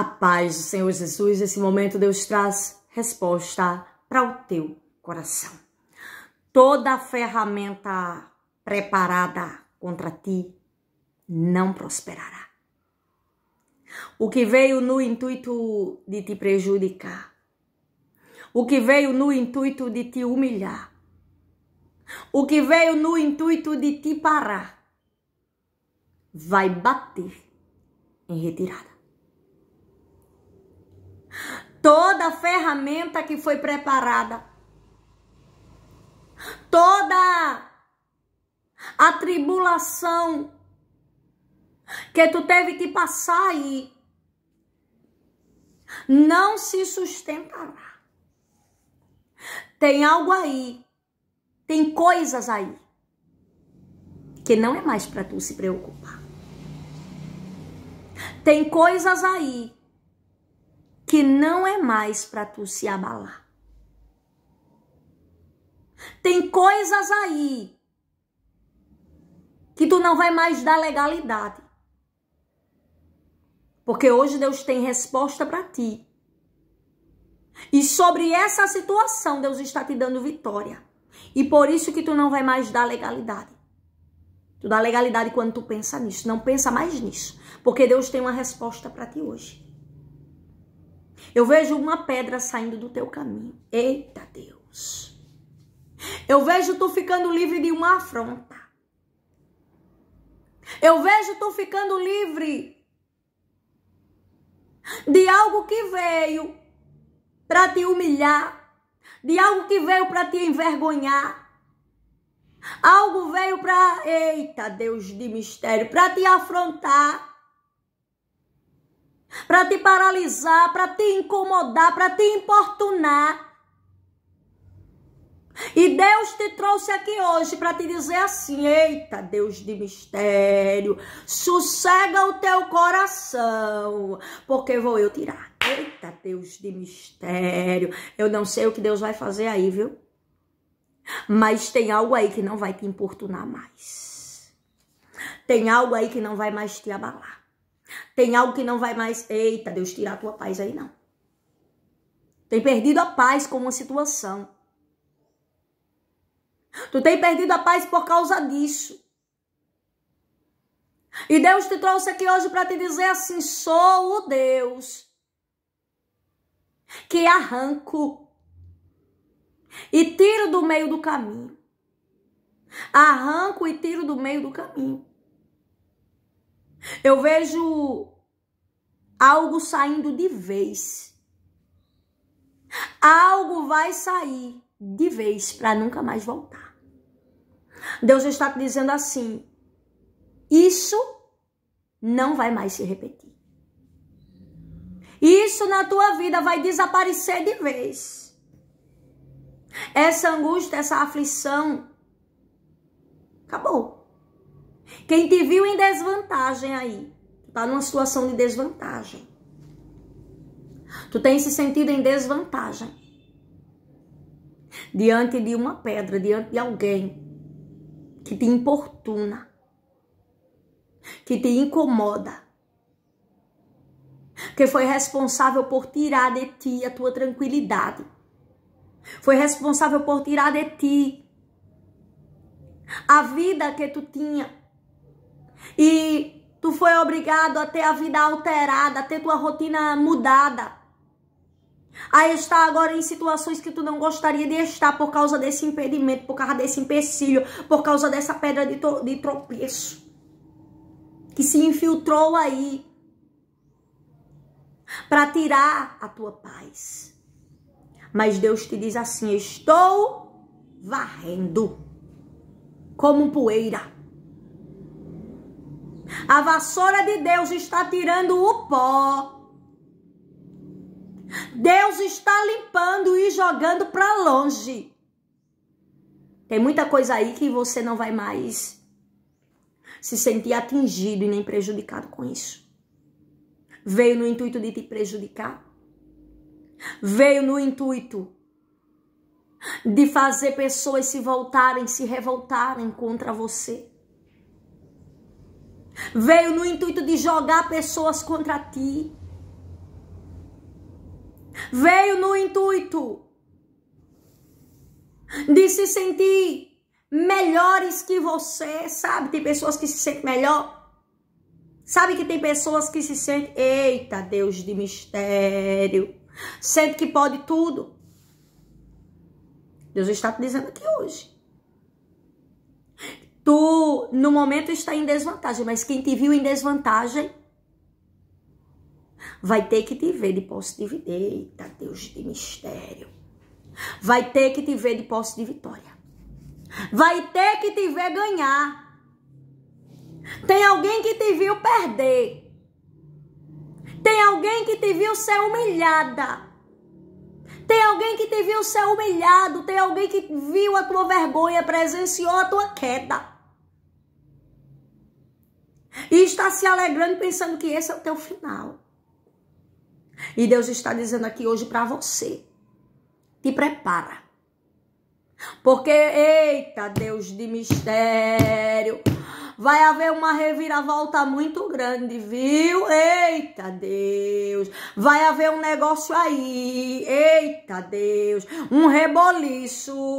A paz do Senhor Jesus, nesse momento, Deus traz resposta para o teu coração. Toda ferramenta preparada contra ti não prosperará. O que veio no intuito de te prejudicar, o que veio no intuito de te humilhar, o que veio no intuito de te parar, vai bater em retirada. ferramenta que foi preparada, toda a tribulação que tu teve que passar aí, não se sustentará. Tem algo aí, tem coisas aí que não é mais para tu se preocupar. Tem coisas aí que não é mais para tu se abalar. Tem coisas aí que tu não vai mais dar legalidade. Porque hoje Deus tem resposta para ti. E sobre essa situação Deus está te dando vitória. E por isso que tu não vai mais dar legalidade. Tu dá legalidade quando tu pensa nisso, não pensa mais nisso, porque Deus tem uma resposta para ti hoje. Eu vejo uma pedra saindo do teu caminho. Eita Deus. Eu vejo tu ficando livre de uma afronta. Eu vejo tu ficando livre de algo que veio para te humilhar, de algo que veio para te envergonhar. Algo veio para, eita Deus de mistério, para te afrontar para te paralisar, para te incomodar, para te importunar. E Deus te trouxe aqui hoje para te dizer assim: eita, Deus de mistério, sossega o teu coração, porque vou eu tirar. Eita, Deus de mistério, eu não sei o que Deus vai fazer aí, viu? Mas tem algo aí que não vai te importunar mais. Tem algo aí que não vai mais te abalar. Tem algo que não vai mais. Eita, Deus, tirar a tua paz aí, não. Tem perdido a paz com uma situação. Tu tem perdido a paz por causa disso. E Deus te trouxe aqui hoje para te dizer assim: sou o Deus que arranco e tiro do meio do caminho. Arranco e tiro do meio do caminho. Eu vejo algo saindo de vez. Algo vai sair de vez para nunca mais voltar. Deus está te dizendo assim: isso não vai mais se repetir. Isso na tua vida vai desaparecer de vez. Essa angústia, essa aflição, acabou. Quem te viu em desvantagem aí, tá numa situação de desvantagem. Tu tem se sentido em desvantagem. Diante de uma pedra, diante de alguém que te importuna, que te incomoda, que foi responsável por tirar de ti a tua tranquilidade, foi responsável por tirar de ti a vida que tu tinha e tu foi obrigado a ter a vida alterada, a ter tua rotina mudada. A estar agora em situações que tu não gostaria de estar por causa desse impedimento, por causa desse empecilho, por causa dessa pedra de, de tropeço que se infiltrou aí para tirar a tua paz. Mas Deus te diz assim: estou varrendo como poeira a vassoura de Deus está tirando o pó. Deus está limpando e jogando para longe. Tem muita coisa aí que você não vai mais se sentir atingido e nem prejudicado com isso. Veio no intuito de te prejudicar. Veio no intuito de fazer pessoas se voltarem, se revoltarem contra você. Veio no intuito de jogar pessoas contra ti. Veio no intuito de se sentir melhores que você, sabe? Tem pessoas que se sentem melhor. Sabe que tem pessoas que se sentem, eita, Deus de mistério. Sente que pode tudo. Deus está te dizendo aqui hoje tu no momento está em desvantagem, mas quem te viu em desvantagem vai ter que te ver de posse de vida. Eita, Deus de mistério. Vai ter que te ver de posse de vitória. Vai ter que te ver ganhar. Tem alguém que te viu perder. Tem alguém que te viu ser humilhada. Tem alguém que te viu ser humilhado. Tem alguém que viu a tua vergonha, presenciou a tua queda. E está se alegrando pensando que esse é o teu final. E Deus está dizendo aqui hoje para você: te prepara. Porque, eita, Deus de mistério, vai haver uma reviravolta muito grande, viu? Eita, Deus. Vai haver um negócio aí. Eita, Deus. Um reboliço.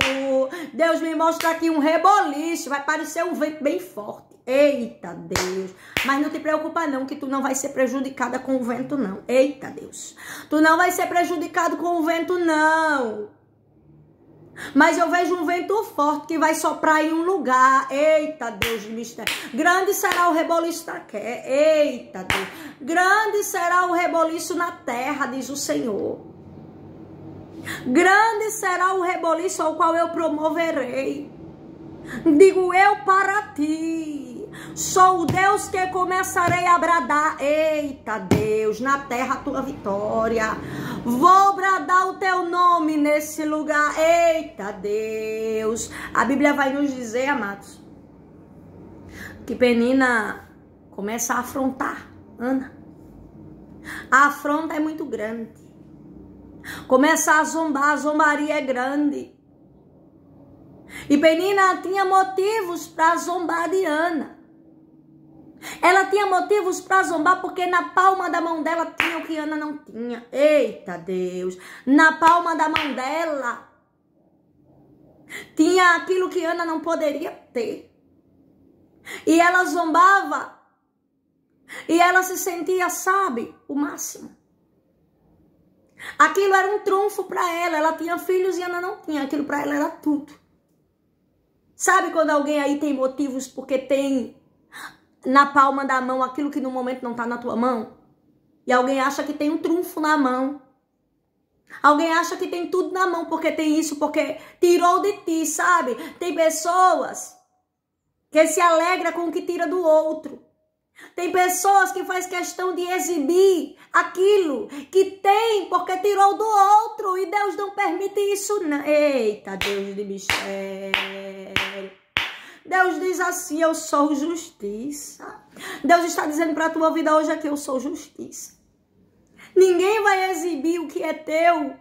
Deus me mostra aqui um reboliço. Vai parecer um vento bem forte. Eita Deus. Mas não te preocupa não que tu não vai ser prejudicada com o vento não. Eita Deus. Tu não vai ser prejudicado com o vento não. Mas eu vejo um vento forte que vai soprar em um lugar. Eita Deus mistério. Grande será o reboliço da Eita Deus. Grande será o reboliço na terra, diz o Senhor. Grande será o reboliço ao qual eu promoverei. Digo eu para ti. Sou o Deus que começarei a bradar. Eita Deus, na terra a tua vitória. Vou bradar o teu nome nesse lugar. Eita Deus. A Bíblia vai nos dizer, amados, que Penina começa a afrontar Ana. A afronta é muito grande. Começa a zombar, a zombaria é grande. E Penina tinha motivos para zombar de Ana. Ela tinha motivos para zombar porque na palma da mão dela tinha o que Ana não tinha. Eita Deus! Na palma da mão dela tinha aquilo que Ana não poderia ter. E ela zombava. E ela se sentia, sabe, o máximo. Aquilo era um trunfo para ela. Ela tinha filhos e Ana não tinha. Aquilo para ela era tudo. Sabe quando alguém aí tem motivos porque tem na palma da mão aquilo que no momento não está na tua mão? E alguém acha que tem um trunfo na mão. Alguém acha que tem tudo na mão porque tem isso, porque tirou de ti, sabe? Tem pessoas que se alegra com o que tira do outro. Tem pessoas que faz questão de exibir aquilo que tem porque tirou do outro e Deus não permite isso. Não. Eita, Deus de bicho. Deus diz assim: Eu sou justiça. Deus está dizendo para a tua vida hoje aqui: Eu sou justiça. Ninguém vai exibir o que é teu,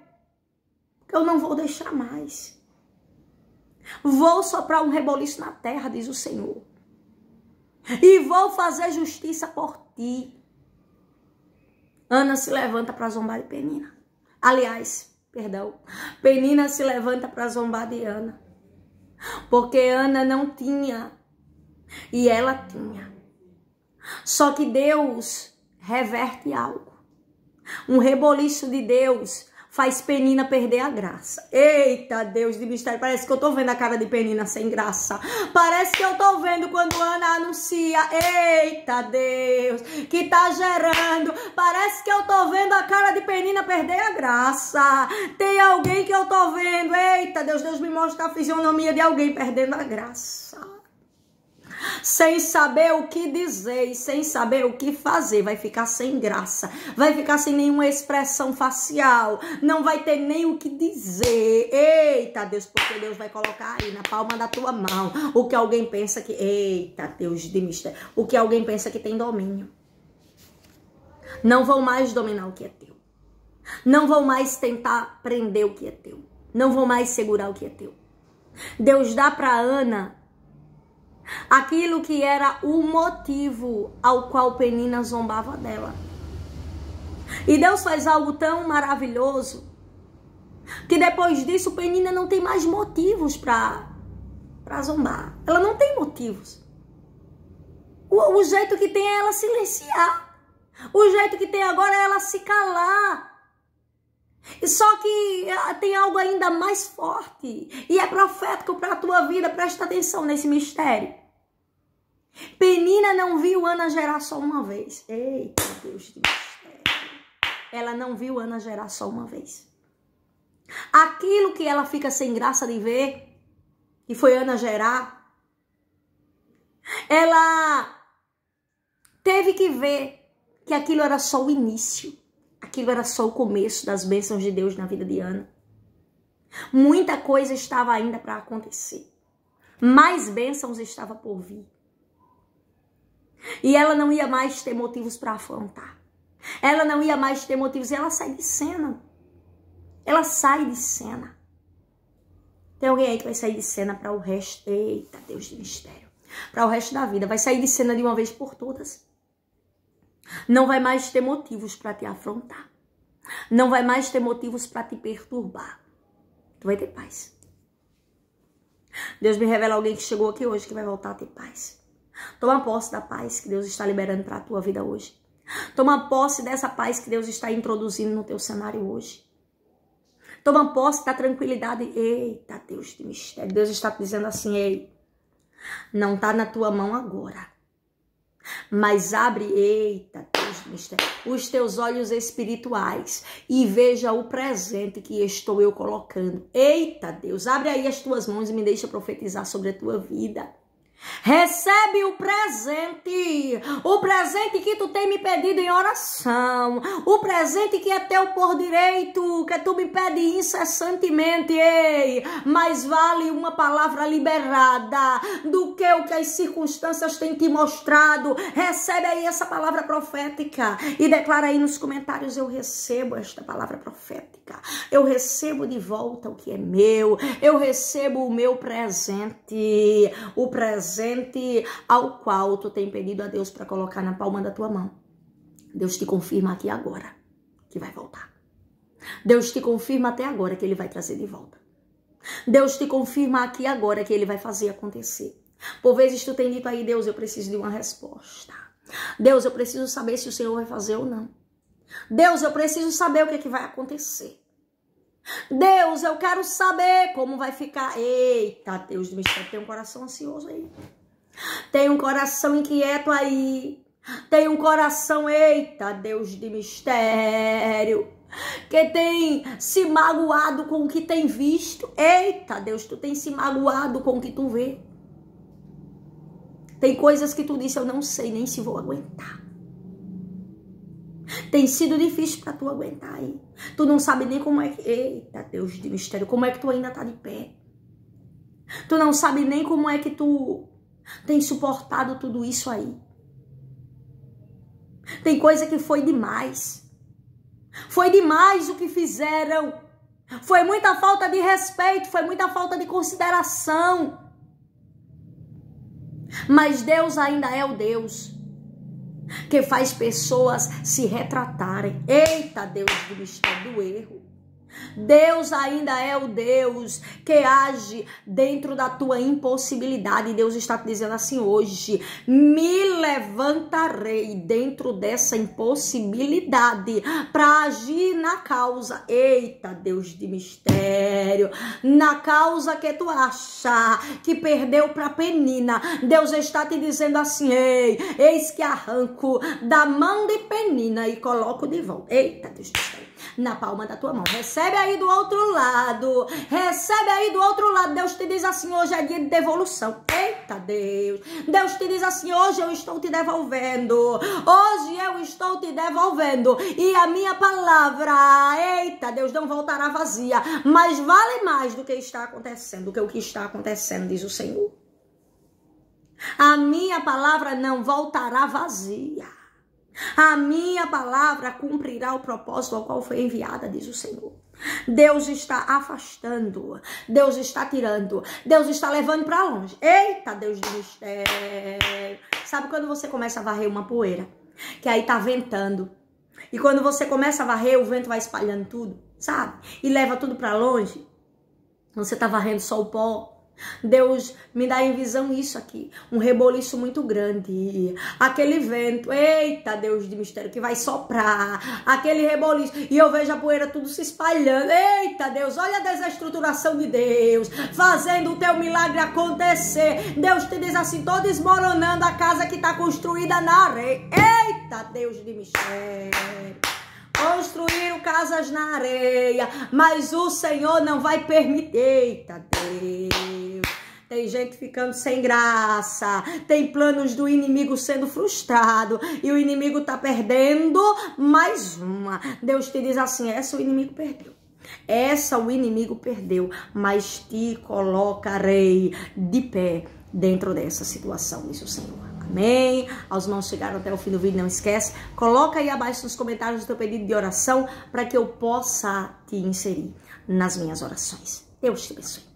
eu não vou deixar mais. Vou soprar um reboliço na terra, diz o Senhor. E vou fazer justiça por ti. Ana se levanta para zombar de Penina. Aliás, perdão, Penina se levanta para zombar de Ana. Porque Ana não tinha e ela tinha. Só que Deus reverte algo. Um reboliço de Deus faz Penina perder a graça. Eita, Deus de mistério, parece que eu tô vendo a cara de Penina sem graça. Parece que eu tô vendo quando Ana anuncia, eita, Deus, que tá gerando. Parece que eu tô vendo a cara de Penina perder a graça. Tem alguém que eu tô vendo, eita, Deus, Deus me mostra a fisionomia de alguém perdendo a graça sem saber o que dizer e sem saber o que fazer. Vai ficar sem graça, vai ficar sem nenhuma expressão facial, não vai ter nem o que dizer. Eita, Deus, porque Deus vai colocar aí na palma da tua mão o que alguém pensa que. Eita, Deus de mistério. O que alguém pensa que tem domínio. Não vão mais dominar o que é teu. Não vão mais tentar prender o que é teu. Não vão mais segurar o que é teu. Deus dá para Ana aquilo que era o motivo ao qual Penina zombava dela. E Deus faz algo tão maravilhoso que depois disso Penina não tem mais motivos para para zombar. Ela não tem motivos. O, o jeito que tem é ela silenciar. O jeito que tem agora é ela se calar. Só que ah, tem algo ainda mais forte e é profético para a tua vida. Presta atenção nesse mistério. Penina não viu Ana gerar só uma vez. Eita, Deus do céu. Ela não viu Ana gerar só uma vez. Aquilo que ela fica sem graça de ver, que foi Ana gerar, ela teve que ver que aquilo era só o início. Aquilo era só o começo das bênçãos de Deus na vida de Ana. Muita coisa estava ainda para acontecer. Mais bênçãos estava por vir. E ela não ia mais ter motivos para afrontar. Ela não ia mais ter motivos. E ela sai de cena. Ela sai de cena. Tem alguém aí que vai sair de cena para o resto. Eita, Deus de mistério. Para o resto da vida. Vai sair de cena de uma vez por todas. Não vai mais ter motivos para te afrontar. Não vai mais ter motivos para te perturbar. Tu vai ter paz. Deus me revela alguém que chegou aqui hoje que vai voltar a ter paz. Toma posse da paz que Deus está liberando para a tua vida hoje. Toma posse dessa paz que Deus está introduzindo no teu cenário hoje. Toma posse da tranquilidade. Eita, Deus de mistério. Deus está dizendo assim, ei, não está na tua mão agora. Mas abre, eita, Deus de mistério, os teus olhos espirituais e veja o presente que estou eu colocando. Eita, Deus, abre aí as tuas mãos e me deixa profetizar sobre a tua vida. Recebe o presente, o presente que tu tem me pedido em oração, o presente que é teu por direito, que tu me pede incessantemente, ei, mais vale uma palavra liberada do que o que as circunstâncias têm te mostrado. Recebe aí essa palavra profética e declara aí nos comentários: eu recebo esta palavra profética, eu recebo de volta o que é meu, eu recebo o meu presente, o presente presente ao qual tu tem pedido a Deus para colocar na palma da tua mão. Deus te confirma aqui agora que vai voltar. Deus te confirma até agora que ele vai trazer de volta. Deus te confirma aqui agora que ele vai fazer acontecer. Por vezes tu tem dito aí, Deus, eu preciso de uma resposta. Deus, eu preciso saber se o Senhor vai fazer ou não. Deus, eu preciso saber o que, é que vai acontecer. Deus, eu quero saber como vai ficar. Eita, Deus do mistério, tem um coração ansioso aí. Tem um coração inquieto aí. Tem um coração, eita, Deus de mistério, que tem se magoado com o que tem visto. Eita, Deus, tu tem se magoado com o que tu vê. Tem coisas que tu disse, eu não sei nem se vou aguentar. Tem sido difícil para tu aguentar aí. Tu não sabe nem como é que. Eita, Deus de mistério, como é que tu ainda tá de pé? Tu não sabe nem como é que tu tem suportado tudo isso aí. Tem coisa que foi demais. Foi demais o que fizeram. Foi muita falta de respeito, foi muita falta de consideração. Mas Deus ainda é o Deus que faz pessoas se retratarem. Eita, Deus do mistério do erro. Deus ainda é o Deus que age dentro da tua impossibilidade. Deus está te dizendo assim hoje: me levantarei dentro dessa impossibilidade para agir na causa. Eita, Deus de mistério! Na causa que tu acha que perdeu para Penina. Deus está te dizendo assim: ei, eis que arranco da mão de Penina e coloco de volta. Eita, Deus de mistério na palma da tua mão. Recebe aí do outro lado. Recebe aí do outro lado. Deus te diz assim: hoje é dia de devolução. Eita Deus. Deus te diz assim: hoje eu estou te devolvendo. Hoje eu estou te devolvendo. E a minha palavra, eita Deus, não voltará vazia. Mas vale mais do que está acontecendo, do que o que está acontecendo, diz o Senhor. A minha palavra não voltará vazia. A minha palavra cumprirá o propósito ao qual foi enviada, diz o Senhor. Deus está afastando, Deus está tirando, Deus está levando para longe. Eita, Deus do mistério. Sabe quando você começa a varrer uma poeira? Que aí tá ventando. E quando você começa a varrer, o vento vai espalhando tudo, sabe? E leva tudo para longe. Você tá varrendo só o pó, Deus me dá em visão isso aqui, um reboliço muito grande, aquele vento, eita Deus de mistério, que vai soprar, aquele reboliço, e eu vejo a poeira tudo se espalhando, eita Deus, olha a desestruturação de Deus, fazendo o teu milagre acontecer, Deus te diz assim, estou desmoronando a casa que está construída na areia, eita Deus de mistério. Construíram casas na areia, mas o Senhor não vai permitir. Eita Deus. Tem gente ficando sem graça, tem planos do inimigo sendo frustrado e o inimigo tá perdendo mais uma. Deus te diz assim: essa o inimigo perdeu. Essa o inimigo perdeu, mas te colocarei de pé dentro dessa situação, disse o Senhor. Amém? As mãos chegaram até o fim do vídeo, não esquece. Coloca aí abaixo nos comentários o teu pedido de oração para que eu possa te inserir nas minhas orações. Deus te abençoe.